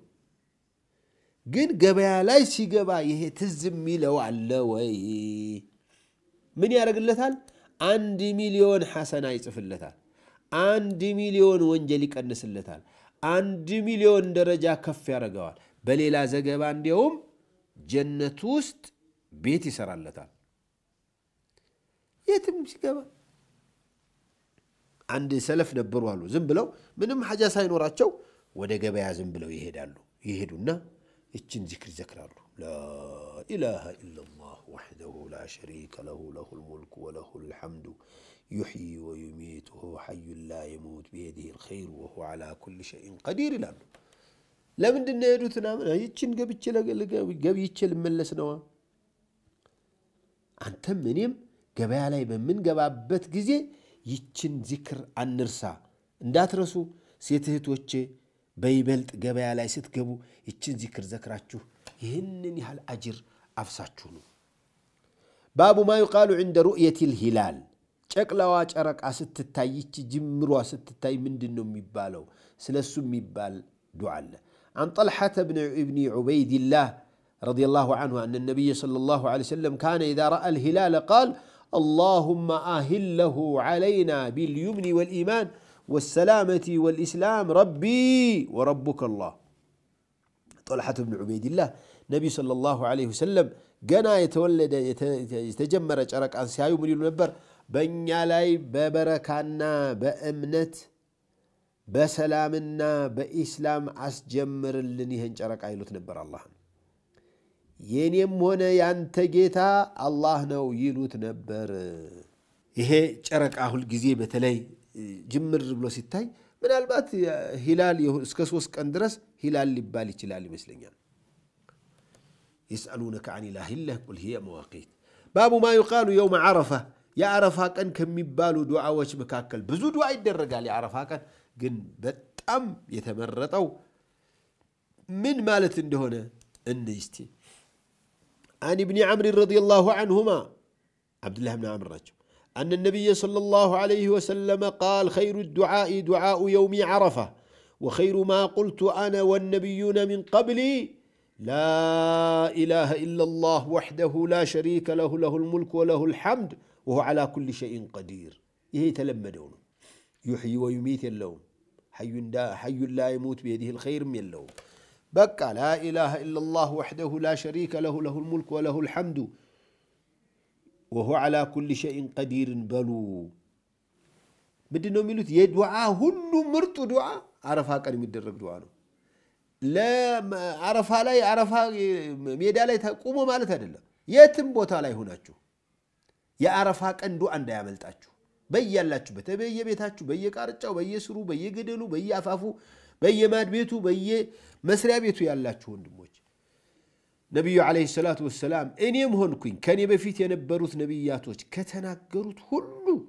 ግን ገበያ ላይ ሲገባ ይሄ ትዝ የሚለው አለ ወይ? ምን ያደርግለታል? አንድ ሚሊዮን ሐሰና ይጽፍለታል። አንድ ሚሊዮን ወንጀል ይቀንስለታል። አንድ ሚሊዮን ደረጃ ከፍ ያደርገዋል። በሌላ ዘገባ እንዲያውም ጀነት ውስጥ ቤት ይሰራለታል። የትም ሲገባ አንድ ሰለፍ ነበሩ አሉ። ዝም ብለው ምንም ሐጃ ሳይኖራቸው ወደ ገበያ ዝም ብለው ይሄዳሉ። ይሄዱና ይችን ዚክር ይዘክራሉ። ላኢላሃ ኢለላህ ወሕደሁ ላሸሪከ ሸሪከ ለሁ ለሁል ሙልኩ ወለሁል ሐምዱ ዩሕይ ወዩሚት ወሁ ሐዩን ላ የሙት ብየዲህ ልኸይር ወሁ ዓላ ኩል ሸይን ቀዲር ይላሉ። ለምንድን ነው የሄዱት? ምናምን ይችን ገብይቼ ልመለስ ነዋ። አንተም እኔም ገበያ ላይ በምንገባበት ጊዜ ይችን ዚክር አንርሳ፣ እንዳትረሱ ሴት እህቶቼ بيبلت جبايا لا يسد جبو يتشن ذكر ذكراتشو يهنني هالأجر أفساتشونو باب ما يقال عند رؤية الهلال شكل واج أرك أست تايتش جمر وأست تاي من دنو مبالو سلسو مبال دعال عن طلحة بن ابن عبيد الله رضي الله عنه أن النبي صلى الله عليه وسلم كان إذا رأى الهلال قال اللهم أهله علينا باليمن والإيمان والسلامة والإسلام ربي وربك الله طلحة بن عبيد الله نبي صلى الله عليه وسلم قنا يتولد يتجمر جرق عن سيايو من ينبر بنيا لاي ببركانا بأمنت بسلامنا بإسلام أسجمر اللي نهن جرق عيلو تنبر الله يني مونا يانتجيتا الله نو يلو تنبر إيه جرق أهل جزي بتلي ጅምር ብሎ ሲታይ ምናልባት ሂላል እስከ ሶስት ቀን ድረስ ሂላል ሊባል ይችላል ይመስለኛል። የስአሉነከ አን ላህለ ቁል ሂየ መዋቂት። ባቡ ማ ዩቃሉ የውም ዓረፋ የአረፋ ቀን ከሚባሉ ዱዓዎች መካከል ብዙ ዱዓ ይደረጋል። የአረፋ ቀን ግን በጣም የተመረጠው ምን ማለት እንደሆነ እንስቲ። አን ብኒ ዓምሪን ረዲየላሁ አንሁማ ዓብድላህ ብን ዓምር ናቸው أن النبي صلى الله عليه وسلم قال خير الدعاء دعاء يوم عرفة وخير ما قلت أنا والنبيون من قبلي لا إله إلا الله وحده لا شريك له له الملك وله الحمد وهو على كل شيء قدير إيه تلمدون يحيي ويميت اللوم حي لا, حي لا يموت بيده الخير من اللوم بقى لا إله إلا الله وحده لا شريك له له الملك وله الحمد ወሁ ዓላ ኩል ሸይን ቀዲርን በሉ። ምንድን ነው የሚሉት? የዱዓ ሁሉ ምርጡ ዱዓ አረፋ ቀን የሚደረግ ዱዓ ነው። ለአረፋ ላይ አረፋ ሜዳ ላይ ተቁሞ ማለት አይደለም። የትም ቦታ ላይ ሆናችሁ የአረፋ ቀን ዱዓ እንዳያመልጣችሁ በያላችሁበት በየቤታችሁ፣ በየቃርጫው፣ በየስሩ፣ በየገደሉ፣ በየአፋፉ፣ በየማድ ቤቱ፣ በየመስሪያ ቤቱ ያላችሁ ወንድሞች نبي عليه الصلاة والسلام إن يمهن كن كان يبي فيت ينبروت نبياتوش كتناقروت هلو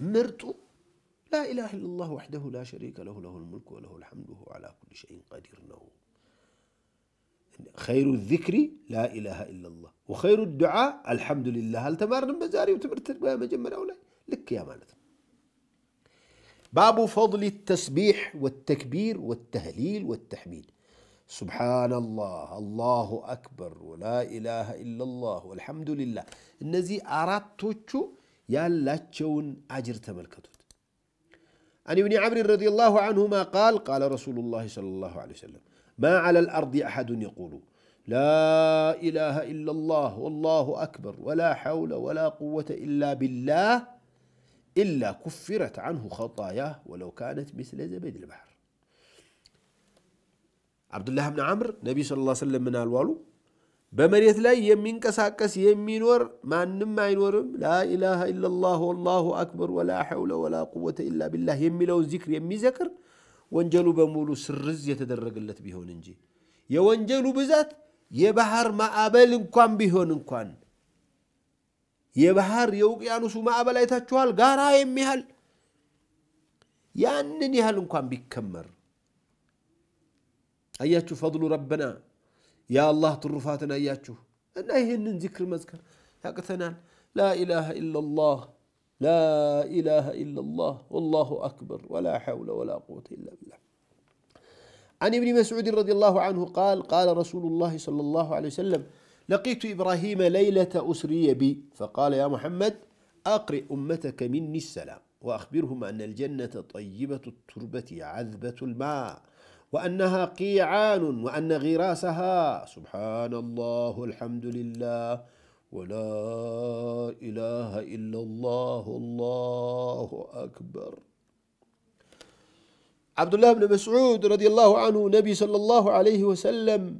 مرتو لا إله إلا الله وحده لا شريك له له الملك وله الحمد وهو على كل شيء قدير نو خير الذكر لا إله إلا الله وخير الدعاء الحمد لله هل تمارن بزاري وتمرت مجمل أو لا لك يا مالت باب فضل التسبيح والتكبير والتهليل والتحميد سبحان الله الله أكبر ولا إله الله والحمد لله ኢላላህ ወልሐምዱሊላህ እነዚህ يا لاتشون أجر ተመልከቱት عن ابن عمرو رضي الله عنهما قال قال رسول الله صلى الله عليه وسلم ما على الأرض أحد يقول لا إله إلا الله والله أكبر ولا حول ولا قوة إلا بالله إلا كفرت عنه خطاياه ولو كانت مثل زبد البحر አብዱላህ ብን አምር ነቢዩ ስለ ስለም ምን አሉ በመሬት ላይ የሚንቀሳቀስ የሚኖር ማንም አይኖርም። ላኢላሃ ኢለላህ ወላሁ አክበር ወላ ሐውለ ወላ ቁወተ ኢላ ቢላህ የሚለውን ዚክር የሚዘክር ወንጀሉ በሙሉ ስርዝ የተደረገለት ቢሆን እንጂ የወንጀሉ ብዛት የባህር ማዕበል እንኳን ቢሆን እንኳን የባህር የውቅያኖሱ ማዕበል አይታችኋል፣ ጋራ የሚያህል ያንን ያህል እንኳን ቢከመር فضل ربنا يا አያችሁ ፈضሉ ረበና የአላህ ትሩፋትን አያችሁ እና لا إله إلا الله لا إله إلا الله والله أكبر ولا حول ولا قوة إلا بالله عن ابن مسعود رضي الله عنه قال قال رسول الله صلى الله عليه وسلم لقيت إبراهيم ليلة أسري بي فقال يا محمد أقرئ أمتك مني السلام وأخبرهم أن الجنة طيبة التربة عذبة الماء وأنها قيعان وأن غراسها سبحان الله الحمد لله ولا إله إلا الله الله أكبر عبد الله بن مسعود رضي الله عنه نبي صلى الله عليه وسلم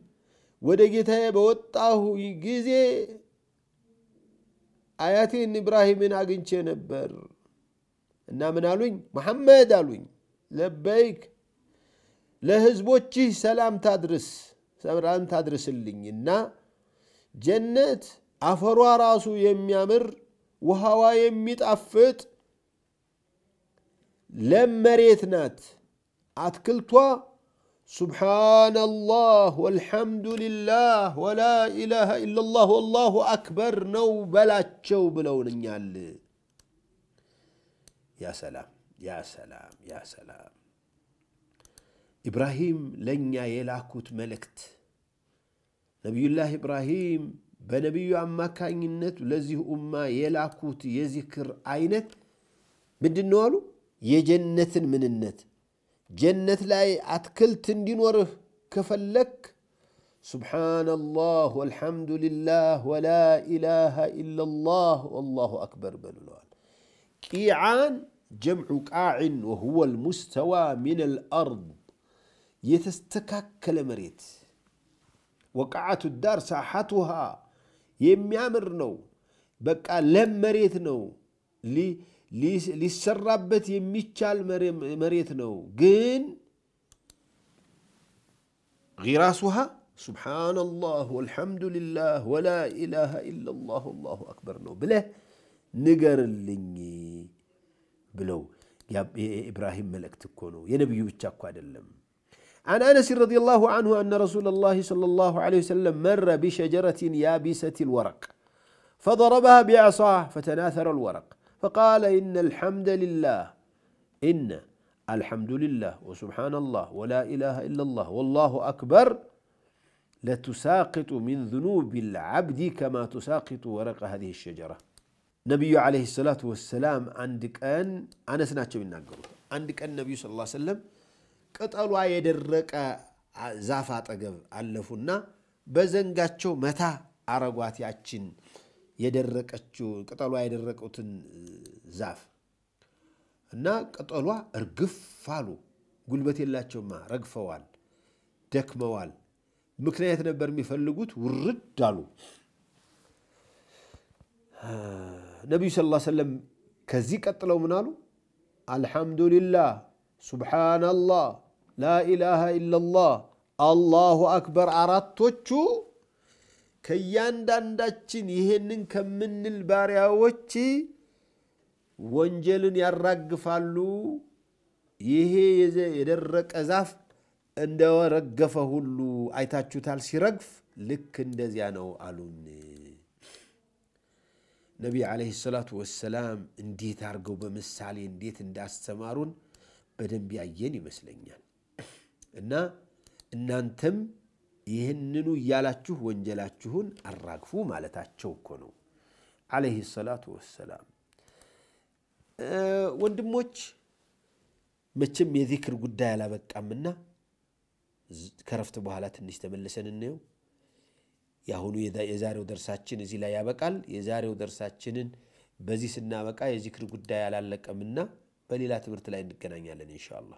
ودقيتها بوطاه جزي آياتين إبراهيم أجنش نبر إنا من ألوين محمد ألوين لبيك ለህዝቦችህ ሰላም ታድርስ ሰብራን ታድርስልኝና ጀነት አፈሯ ራሱ የሚያምር ውሃዋ የሚጣፍጥ ለም መሬት ናት። አትክልቷ ሱብሓነላህ ወልሐምዱሊላህ ወላ ኢላሃ ኢለላህ ወላሁ አክበር ነው በላቸው ብለውንኛል። ያ ሰላም ያ ሰላም ያ ሰላም إبراهيم لن يلاكوت ملكت نبي الله إبراهيم بنبي عما كان ينت لزه أما يلاكوت يذكر عينت من دنوالو يجنة من النت جنة لا أتكل تندين وره كفلك سبحان الله والحمد لله ولا إله إلا الله والله أكبر بلوال إيعان جمع قاع وهو المستوى من الأرض የተስተካከለ መሬት ወቃዓቱ ዳር ሳሓቱሃ የሚያምር ነው። በቃ ለም መሬት ነው። ሊሰራበት የሚቻል መሬት ነው። ግን ራሱሃ ሱብሓነላህ ወልሐምዱሊላህ ወላ ኢላሃ ኢለላህ ወላሁ አክበር ነው ብለህ ንገርልኝ ብለው የኢብራሂም መልእክት እኮ ነው። የነቢዩ ብቻ እኮ አይደለም። عن انس رضي الله عنه ان رسول الله صلى الله عليه وسلم مر بشجره يابسه الورق فضربها بعصاه فتناثر الورق فقال ان الحمد لله ان الحمد لله وسبحان الله ولا اله الا الله والله اكبر لتساقط من ذنوب العبد كما تساقط ورق هذه الشجره نبي عليه الصلاه والسلام عندك ان انس ناتشو يناقروا عندك ان النبي صلى الله عليه وسلم ቅጠሏ የደረቀ ዛፍ አጠገብ አለፉና በዘንጋቸው መታ አረጓት ያችን የደረቀችው ቅጠሏ የደረቁትን ዛፍ እና ቅጠሏ እርግፍ አሉ። ጉልበት የላቸውማ፣ ረግፈዋል፣ ደክመዋል። ምክንያት ነበር የሚፈልጉት፣ ውርድ አሉ። ነቢዩ ስ ላ ሰለም ከዚህ ቀጥለው ምን አሉ? አልሐምዱሊላህ ሱብሓነላህ፣ ላኢላሃ ኢለላህ፣ አላሁ አክበር አራቶቹ ከእያንዳንዳችን ይህንን ከምንል ባሪያዎች ወንጀልን ያራግፋሉ። ይሄ የደረቀ ዛፍ እንደረገፈ ሁሉ አይታችሁታል ሲረግፍ፣ ልክ እንደዚያ ነው አሉን። ነቢይ ዓለይሂ ሰላቱ ወሰላም እንዴት አድርገው በምሳሌ እንዴት እንዳስተማሩን በደንብ ያየን ይመስለኛል። እና እናንተም ይህንኑ እያላችሁ ወንጀላችሁን አራግፉ ማለታቸው እኮ ነው ዓለይሂ ሰላቱ ወሰላም። ወንድሞች መቼም የዚክር ጉዳይ አላበቃምና ከረፍት በኋላ ትንሽ ተመልሰን እናየው። የአሁኑ የዛሬው ደርሳችን እዚህ ላይ ያበቃል። የዛሬው ደርሳችንን በዚህ ስናበቃ የዚክር ጉዳይ አላለቀምና በሌላ ትምህርት ላይ እንገናኛለን ኢንሻአላህ።